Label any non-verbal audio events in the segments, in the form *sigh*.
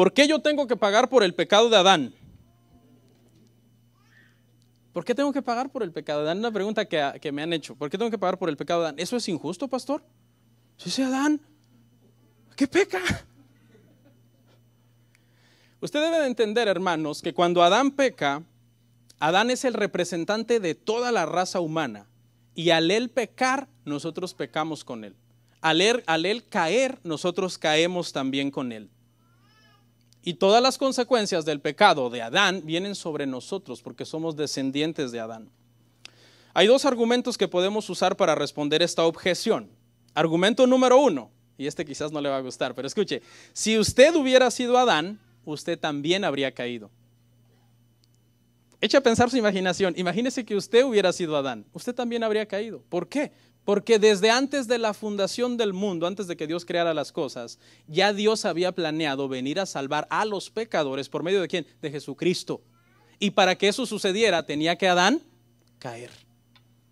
¿Por qué yo tengo que pagar por el pecado de Adán? ¿Por qué tengo que pagar por el pecado de Adán? Una pregunta que, me han hecho. ¿Por qué tengo que pagar por el pecado de Adán? ¿Eso es injusto, pastor? Si ¿Sí Adán, ¿qué peca? Usted debe de entender, hermanos, que cuando Adán peca, Adán es el representante de toda la raza humana. Y al él pecar, nosotros pecamos con él, al él caer, nosotros caemos también con él. Y todas las consecuencias del pecado de Adán vienen sobre nosotros porque somos descendientes de Adán. Hay dos argumentos que podemos usar para responder esta objeción. Argumento número uno, y este quizás no le va a gustar, pero escuche, si usted hubiera sido Adán, usted también habría caído. Echa a pensar su imaginación. Imagínese que usted hubiera sido Adán. Usted también habría caído. ¿Por qué? Porque desde antes de la fundación del mundo, antes de que Dios creara las cosas, ya Dios había planeado venir a salvar a los pecadores por medio de quién? De Jesucristo. Y para que eso sucediera tenía que Adán caer.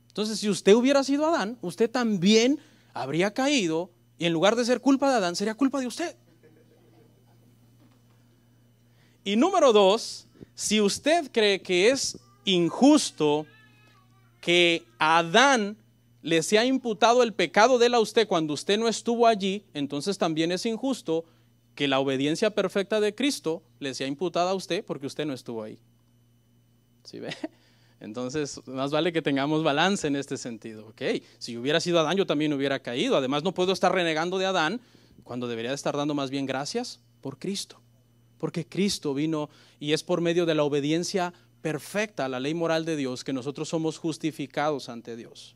Entonces, si usted hubiera sido Adán, usted también habría caído y en lugar de ser culpa de Adán, sería culpa de usted. Y número dos, si usted cree que es injusto que Adán le se ha imputado el pecado de él a usted cuando usted no estuvo allí, entonces también es injusto que la obediencia perfecta de Cristo le sea imputada a usted porque usted no estuvo ahí. ¿Sí ve? *laughs* Entonces, más vale que tengamos balance en este sentido. Ok, si hubiera sido Adán, yo también hubiera caído. Además, no puedo estar renegando de Adán cuando debería estar dando más bien gracias por Cristo. Porque Cristo vino y es por medio de la obediencia perfecta a la ley moral de Dios que nosotros somos justificados ante Dios.